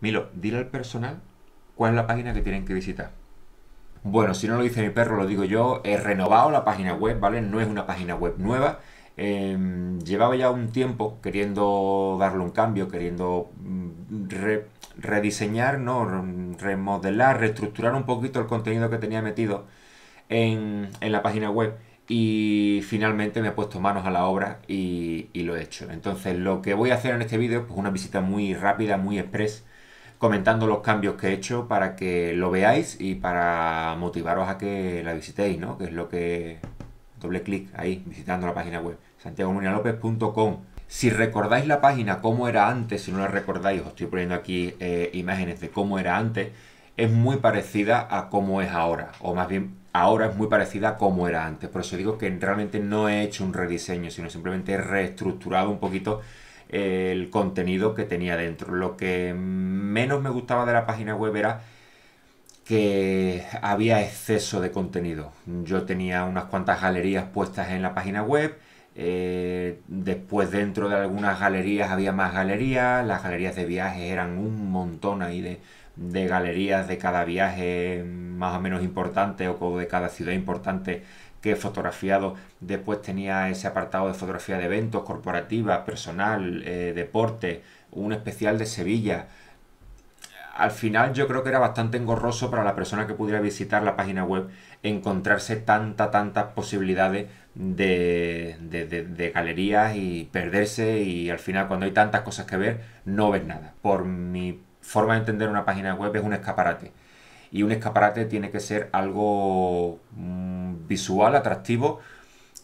Milo, dile al personal cuál es la página que tienen que visitar. Bueno, si no lo dice mi perro, lo digo yo, he renovado la página web, ¿vale? No es una página web nueva. Em, llevaba ya un tiempo queriendo darle un cambio, queriendo mm, rediseñar, ¿no? remodelar, reestructurar un poquito el contenido que tenía metido en, la página web y finalmente me he puesto manos a la obra y, lo he hecho. Entonces lo que voy a hacer en este vídeo, Es pues, una visita muy rápida, muy express comentando los cambios que he hecho para que lo veáis y para motivaros a que la visitéis, ¿no? Que es lo que... Doble clic ahí, visitando la página web, santiagomunialopez.com. Si recordáis la página como era antes, si no la recordáis, os estoy poniendo aquí eh, imágenes de cómo era antes, es muy parecida a cómo es ahora, o más bien ahora es muy parecida a cómo era antes. Por eso digo que realmente no he hecho un rediseño, sino simplemente he reestructurado un poquito el contenido que tenía dentro. Lo que menos me gustaba de la página web era que había exceso de contenido. Yo tenía unas cuantas galerías puestas en la página web. Eh, después dentro de algunas galerías había más galerías. Las galerías de viajes eran un montón ahí de galerías de cada viaje más o menos importante, o de cada ciudad importante que he fotografiado. Después tenía ese apartado de fotografía de eventos, corporativa, personal, eh, deporte, un especial de Sevilla. Al final yo creo que era bastante engorroso para la persona que pudiera visitar la página web encontrarse tantas, tantas posibilidades de, galerías y perderse y al final cuando hay tantas cosas que ver no ves nada. Por mi forma de entender una página web es un escaparate y un escaparate tiene que ser algo mm, visual, atractivo,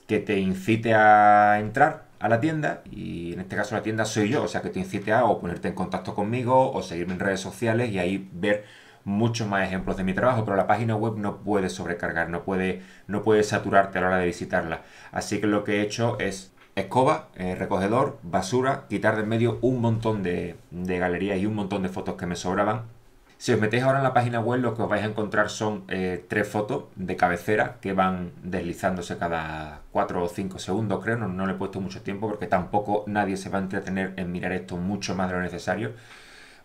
que te incite a entrar a la tienda y en este caso la tienda soy yo, o sea que te incite a o ponerte en contacto conmigo o seguirme en redes sociales y ahí ver muchos más ejemplos de mi trabajo, pero la página web no puede sobrecargar, no puede, no puede saturarte a la hora de visitarla. Así que lo que he hecho es escoba, eh, recogedor, basura, quitar de en medio un montón de galerías y un montón de fotos que me sobraban si os metéis ahora en la página web, lo que os vais a encontrar son eh, tres fotos de cabecera que van deslizándose cada cuatro o cinco segundos, creo. No, le he puesto mucho tiempo porque tampoco nadie se va a entretener en mirar esto mucho más de lo necesario.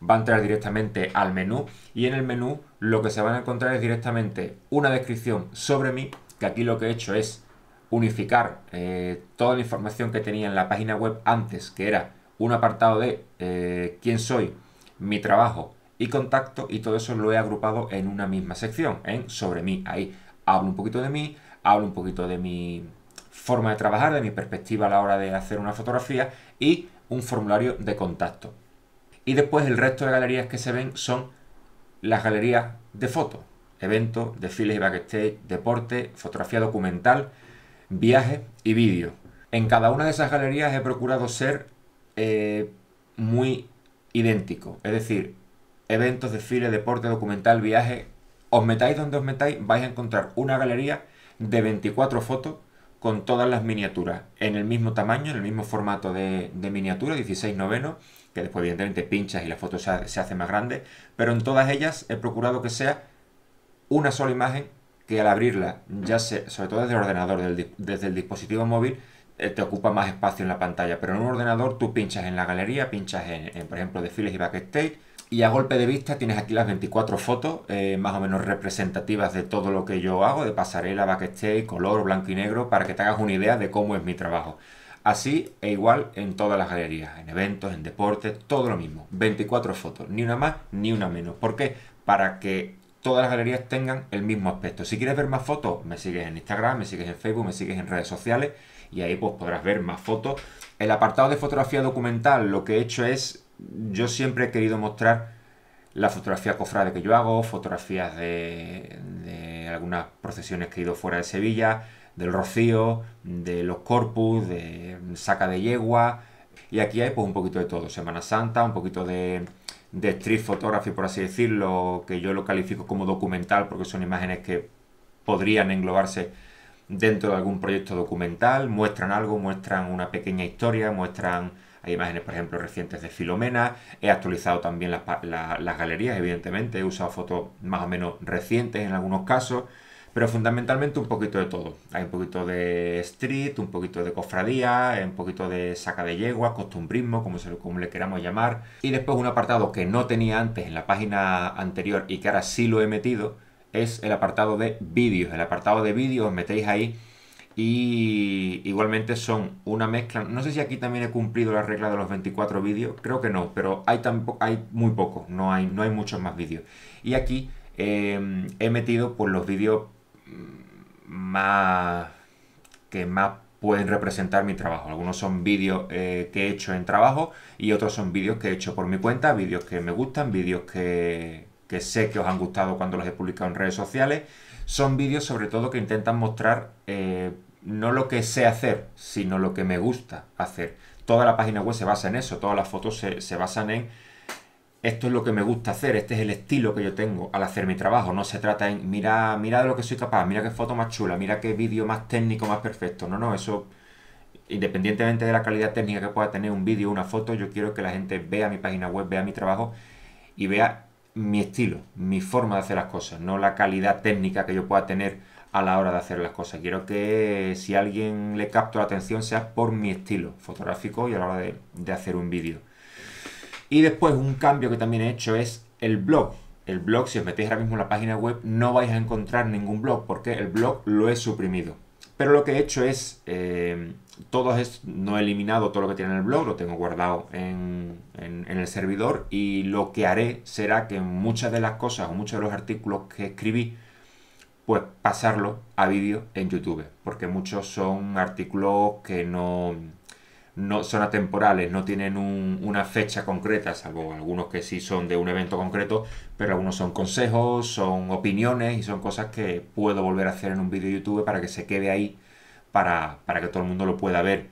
Va a entrar directamente al menú y en el menú lo que se van a encontrar es directamente una descripción sobre mí, que aquí lo que he hecho es unificar eh, toda la información que tenía en la página web antes, que era un apartado de eh, quién soy, mi trabajo, y contacto y todo eso lo he agrupado en una misma sección, en sobre mí. Ahí hablo un poquito de mí, hablo un poquito de mi forma de trabajar, de mi perspectiva a la hora de hacer una fotografía y un formulario de contacto. Y después el resto de galerías que se ven son las galerías de fotos, eventos, desfiles y backstage, deporte, fotografía documental, viajes y vídeos. En cada una de esas galerías he procurado ser eh, muy idéntico, es decir, eventos, desfiles, deporte, documental, viaje. Os metáis donde os metáis, vais a encontrar una galería de 24 fotos con todas las miniaturas en el mismo tamaño, en el mismo formato de, miniatura, 16 novenos, que después evidentemente pinchas y la foto se, hace más grande, pero en todas ellas he procurado que sea una sola imagen que al abrirla, ya se, sobre todo desde el ordenador, desde el dispositivo móvil, eh, te ocupa más espacio en la pantalla, pero en un ordenador tú pinchas en la galería, pinchas en por ejemplo, desfiles y backstage, y a golpe de vista tienes aquí las 24 fotos, eh, más o menos representativas de todo lo que yo hago, de pasarela, backstage, color, blanco y negro, para que te hagas una idea de cómo es mi trabajo. Así e igual en todas las galerías, en eventos, en deportes, todo lo mismo. 24 fotos, ni una más ni una menos. ¿Por qué? Para que todas las galerías tengan el mismo aspecto. Si quieres ver más fotos, me sigues en Instagram, me sigues en Facebook, me sigues en redes sociales y ahí pues podrás ver más fotos. El apartado de fotografía documental lo que he hecho es yo siempre he querido mostrar la fotografía cofrade que yo hago, fotografías de, algunas procesiones que he ido fuera de Sevilla, del Rocío, de los Corpus, de Saca de Yegua. Y aquí hay pues un poquito de todo, Semana Santa, un poquito de, de street photography, por así decirlo, que yo lo califico como documental porque son imágenes que podrían englobarse dentro de algún proyecto documental, muestran algo, muestran una pequeña historia, muestran hay imágenes, por ejemplo, recientes de Filomena. He actualizado también las, galerías, evidentemente. He usado fotos más o menos recientes en algunos casos. Pero fundamentalmente un poquito de todo. Hay un poquito de street, un poquito de cofradía, un poquito de saca de yegua, costumbrismo, como, se, como le queramos llamar. Y después un apartado que no tenía antes en la página anterior y que ahora sí lo he metido, es el apartado de vídeos. El apartado de vídeos metéis ahí y igualmente son una mezcla. No sé si aquí también he cumplido la regla de los 24 vídeos. Creo que no, pero hay, hay muy pocos. No hay, no hay muchos más vídeos. Y aquí em, he metido pues, los vídeos mm, más que más pueden representar mi trabajo. Algunos son vídeos eh, que he hecho en trabajo y otros son vídeos que he hecho por mi cuenta, vídeos que me gustan, vídeos que, que sé que os han gustado cuando los he publicado en redes sociales, son vídeos sobre todo que intentan mostrar eh, no lo que sé hacer, sino lo que me gusta hacer. Toda la página web se basa en eso, todas las fotos se, basan en esto es lo que me gusta hacer, este es el estilo que yo tengo al hacer mi trabajo. No se trata en, mira, mira de lo que soy capaz, mira qué foto más chula, mira qué vídeo más técnico, más perfecto. No, no, eso, independientemente de la calidad técnica que pueda tener un vídeo, una foto, yo quiero que la gente vea mi página web, vea mi trabajo y vea mi estilo, mi forma de hacer las cosas, no la calidad técnica que yo pueda tener a la hora de hacer las cosas. Quiero que si a alguien le capto la atención sea por mi estilo fotográfico y a la hora de, hacer un vídeo. Y después un cambio que también he hecho es el blog. El blog, si os metéis ahora mismo en la página web, no vais a encontrar ningún blog porque el blog lo he suprimido. Pero lo que he hecho es eh, todos no he eliminado todo lo que tiene en el blog, lo tengo guardado en, el servidor y lo que haré será que muchas de las cosas o muchos de los artículos que escribí, pues pasarlo a vídeo en YouTube, porque muchos son artículos que no, no son atemporales, no tienen una fecha concreta, salvo algunos que sí son de un evento concreto, pero algunos son consejos, son opiniones y son cosas que puedo volver a hacer en un vídeo YouTube para que se quede ahí para, para, que todo el mundo lo pueda ver.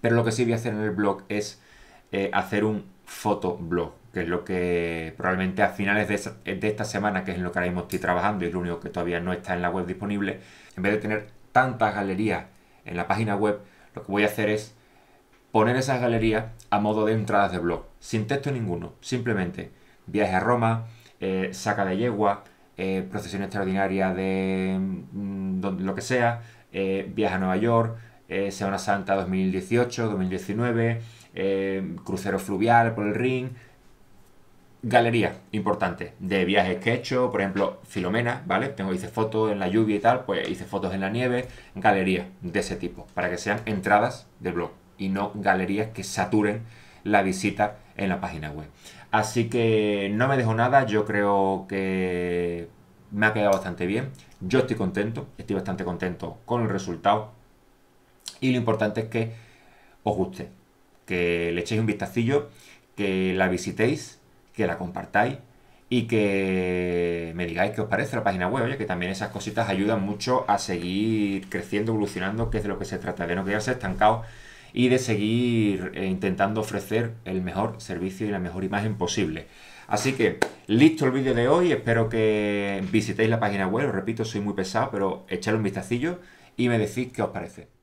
Pero lo que sí voy a hacer en el blog es eh, hacer un fotoblog, que es lo que probablemente a finales de, esta, semana, que es en lo que ahora mismo estoy trabajando y es lo único que todavía no está en la web disponible, en vez de tener tantas galerías en la página web, lo que voy a hacer es poner esas galerías a modo de entradas de blog, sin texto ninguno, simplemente viaje a Roma, eh, saca de yegua, eh, procesión extraordinaria de mm, lo que sea, eh, viaje a Nueva York, eh, Semana Santa 2018, 2019, eh, crucero fluvial por el Ring, galerías importante de viajes que he hecho, por ejemplo, Filomena, ¿vale? Tengo, hice fotos en la lluvia y tal, pues hice fotos en la nieve, galerías de ese tipo, para que sean entradas del blog y no galerías que saturen la visita en la página web. Así que no me dejo nada, yo creo que me ha quedado bastante bien. Yo estoy contento, estoy bastante contento con el resultado. Y lo importante es que os guste, que le echéis un vistacillo, que la visitéis, que la compartáis y que me digáis qué os parece la página web, oye, que también esas cositas ayudan mucho a seguir creciendo, evolucionando, que es de lo que se trata, de no quedarse estancados y de seguir eh, intentando ofrecer el mejor servicio y la mejor imagen posible. Así que listo el vídeo de hoy, espero que visitéis la página web, Os repito, soy muy pesado, pero echadle un vistacillo y me decís qué os parece.